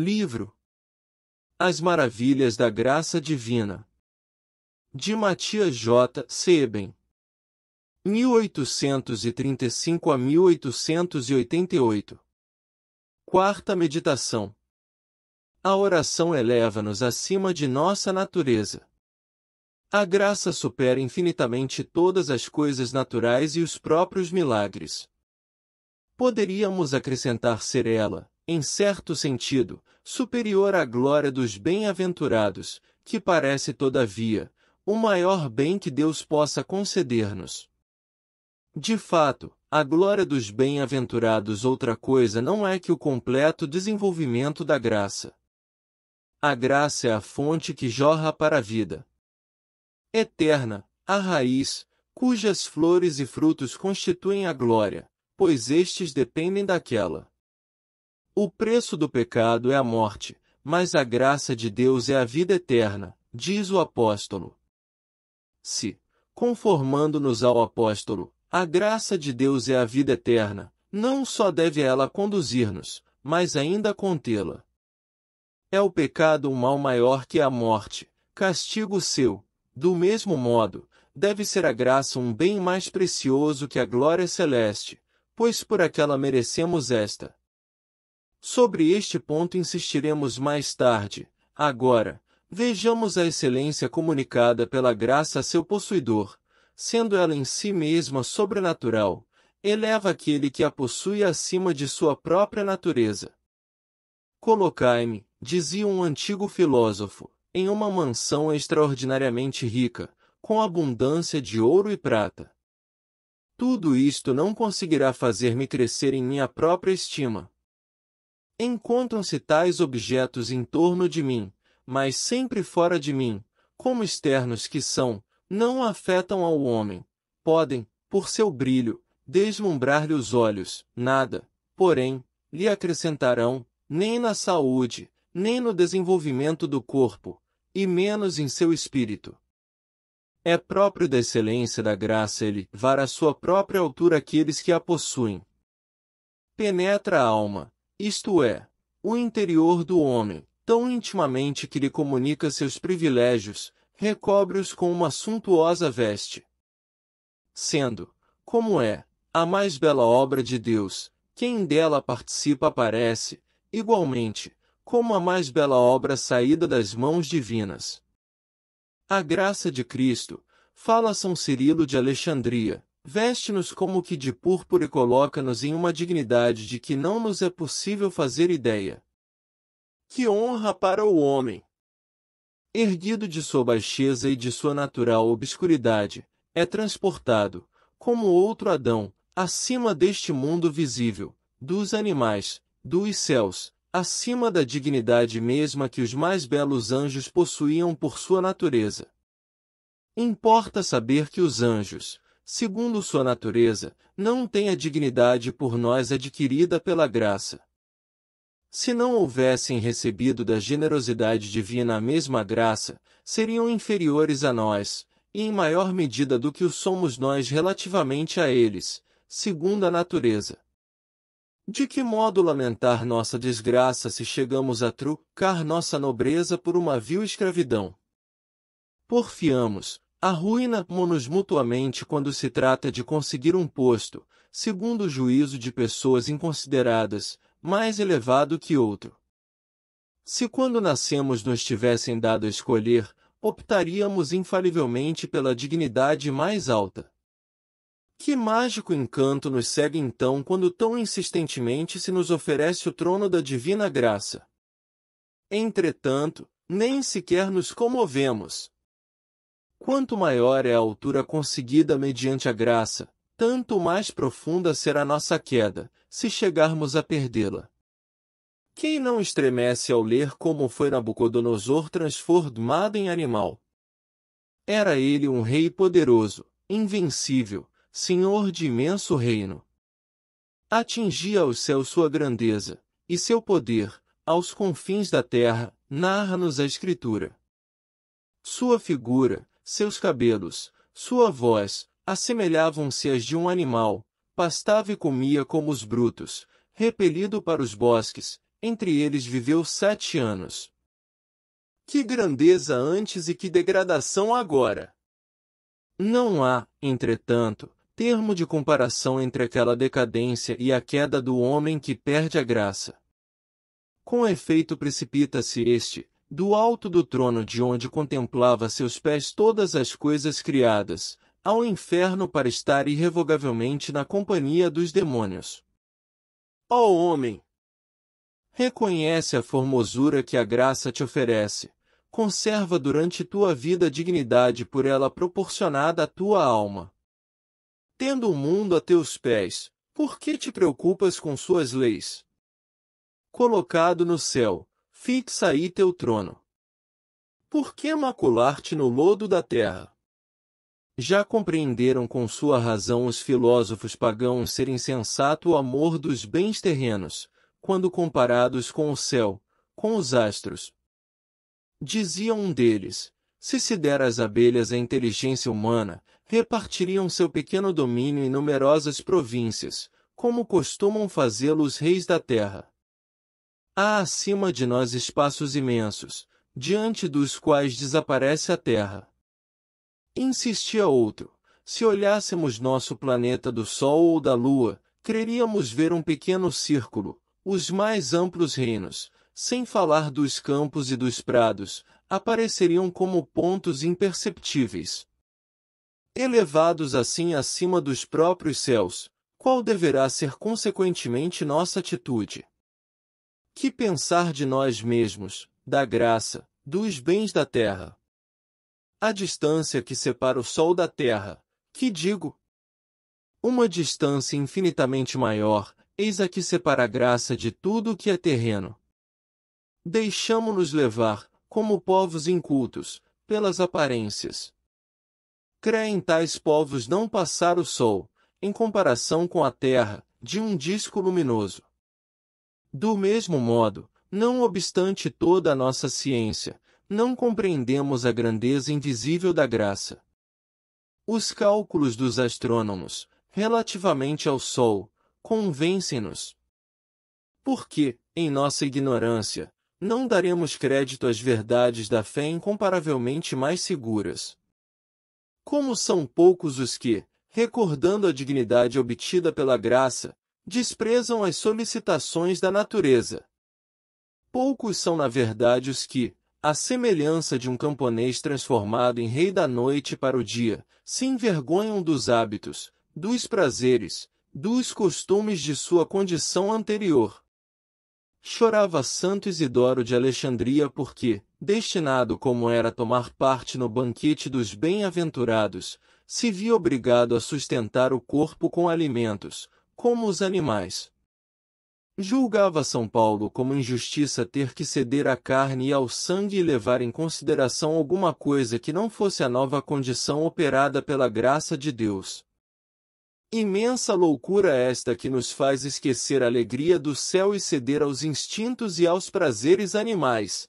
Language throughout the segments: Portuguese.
Livro As Maravilhas da Graça Divina De Matias J. Seben 1835 a 1888 Quarta Meditação A oração eleva-nos acima de nossa natureza. A graça supera infinitamente todas as coisas naturais e os próprios milagres. Poderíamos acrescentar ser ela, em certo sentido, superior à glória dos bem-aventurados, que parece, todavia, o maior bem que Deus possa conceder-nos. De fato, a glória dos bem-aventurados outra coisa não é que o completo desenvolvimento da graça. A graça é a fonte que jorra para a vida eterna, a raiz, cujas flores e frutos constituem a glória, pois estes dependem daquela. O preço do pecado é a morte, mas a graça de Deus é a vida eterna, diz o apóstolo. Se, conformando-nos ao apóstolo, a graça de Deus é a vida eterna, não só deve ela conduzir-nos, mas ainda contê-la. É o pecado um mal maior que a morte, castigo seu. Do mesmo modo, deve ser a graça um bem mais precioso que a glória celeste, pois por aquela merecemos esta, Sobre este ponto insistiremos mais tarde. Agora, vejamos a excelência comunicada pela graça a seu possuidor, sendo ela em si mesma sobrenatural, eleva aquele que a possui acima de sua própria natureza. Colocai-me, dizia um antigo filósofo, em uma mansão extraordinariamente rica, com abundância de ouro e prata. Tudo isto não conseguirá fazer-me crescer em minha própria estima. Encontram-se tais objetos em torno de mim, mas sempre fora de mim, como externos que são, não afetam ao homem. Podem, por seu brilho, deslumbrar-lhe os olhos, nada, porém, lhe acrescentarão, nem na saúde, nem no desenvolvimento do corpo, e menos em seu espírito. É próprio da excelência da graça elevar à sua própria altura aqueles que a possuem. Penetra a alma, isto é, o interior do homem, tão intimamente que lhe comunica seus privilégios, recobre-os com uma suntuosa veste. Sendo, como é, a mais bela obra de Deus, quem dela participa aparece, igualmente, como a mais bela obra saída das mãos divinas. A graça de Cristo, fala São Cirilo de Alexandria, Veste-nos como que de púrpura e coloca-nos em uma dignidade de que não nos é possível fazer ideia. Que honra para o homem! Erguido de sua baixeza e de sua natural obscuridade, é transportado, como outro Adão, acima deste mundo visível, dos animais, dos céus, acima da dignidade mesma que os mais belos anjos possuíam por sua natureza. Importa saber que os anjos, segundo sua natureza, não tem a dignidade por nós adquirida pela graça. Se não houvessem recebido da generosidade divina a mesma graça, seriam inferiores a nós, e em maior medida do que o somos nós relativamente a eles, segundo a natureza. De que modo lamentar nossa desgraça se chegamos a trucar nossa nobreza por uma vil escravidão? Porfiamos, Arruinamos-nos mutuamente quando se trata de conseguir um posto, segundo o juízo de pessoas inconsideradas, mais elevado que outro. Se quando nascemos nos tivessem dado a escolher, optaríamos infalivelmente pela dignidade mais alta. Que mágico encanto nos segue então quando tão insistentemente se nos oferece o trono da divina graça? Entretanto, nem sequer nos comovemos, Quanto maior é a altura conseguida mediante a graça, tanto mais profunda será nossa queda, se chegarmos a perdê-la. Quem não estremece ao ler como foi Nabucodonosor transformado em animal? Era ele um rei poderoso, invencível, senhor de imenso reino. Atingia aos céus sua grandeza, e seu poder, aos confins da terra, narra-nos a Escritura. Sua figura, seus cabelos, sua voz, assemelhavam-se às de um animal, pastava e comia como os brutos, repelido para os bosques, entre eles viveu sete anos. Que grandeza antes e que degradação agora! Não há, entretanto, termo de comparação entre aquela decadência e a queda do homem que perde a graça. Com efeito precipita-se este, do alto do trono de onde contemplava seus pés todas as coisas criadas, ao inferno para estar irrevogavelmente na companhia dos demônios. Ó oh homem! Reconhece a formosura que a graça te oferece, conserva durante tua vida a dignidade por ela proporcionada à tua alma. Tendo o mundo a teus pés, por que te preocupas com suas leis? Colocado no céu, fixa aí teu trono. Por que macular-te no lodo da terra? Já compreenderam com sua razão os filósofos pagãos ser insensato o amor dos bens terrenos, quando comparados com o céu, com os astros. Dizia um deles, se se der às abelhas a inteligência humana, repartiriam seu pequeno domínio em numerosas províncias, como costumam fazê-lo os reis da terra. Há acima de nós espaços imensos, diante dos quais desaparece a Terra. Insistia outro. Se olhássemos nosso planeta do Sol ou da Lua, creríamos ver um pequeno círculo, os mais amplos reinos, sem falar dos campos e dos prados, apareceriam como pontos imperceptíveis. Elevados assim acima dos próprios céus, qual deverá ser consequentemente nossa atitude? Que pensar de nós mesmos, da graça, dos bens da terra? A distância que separa o Sol da Terra, que digo? Uma distância infinitamente maior, eis a que separa a graça de tudo o que é terreno. Deixamo-nos levar, como povos incultos, pelas aparências. Creem tais povos não passar o Sol, em comparação com a Terra, de um disco luminoso. Do mesmo modo, não obstante toda a nossa ciência, não compreendemos a grandeza invisível da graça. Os cálculos dos astrônomos, relativamente ao Sol, convencem-nos. Porque, em nossa ignorância, não daremos crédito às verdades da fé incomparavelmente mais seguras. Como são poucos os que, recordando a dignidade obtida pela graça, desprezam as solicitações da natureza. Poucos são, na verdade, os que, à semelhança de um camponês transformado em rei da noite para o dia, se envergonham dos hábitos, dos prazeres, dos costumes de sua condição anterior. Chorava Santo Isidoro de Alexandria porque, destinado como era a tomar parte no banquete dos bem-aventurados, se via obrigado a sustentar o corpo com alimentos, como os animais. Julgava São Paulo como injustiça ter que ceder à carne e ao sangue e levar em consideração alguma coisa que não fosse a nova condição operada pela graça de Deus. Imensa loucura esta que nos faz esquecer a alegria do céu e ceder aos instintos e aos prazeres animais.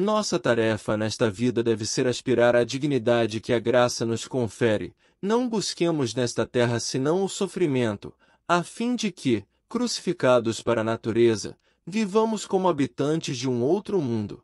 Nossa tarefa nesta vida deve ser aspirar à dignidade que a graça nos confere. Não busquemos nesta terra senão o sofrimento, a fim de que, crucificados para a natureza, vivamos como habitantes de um outro mundo.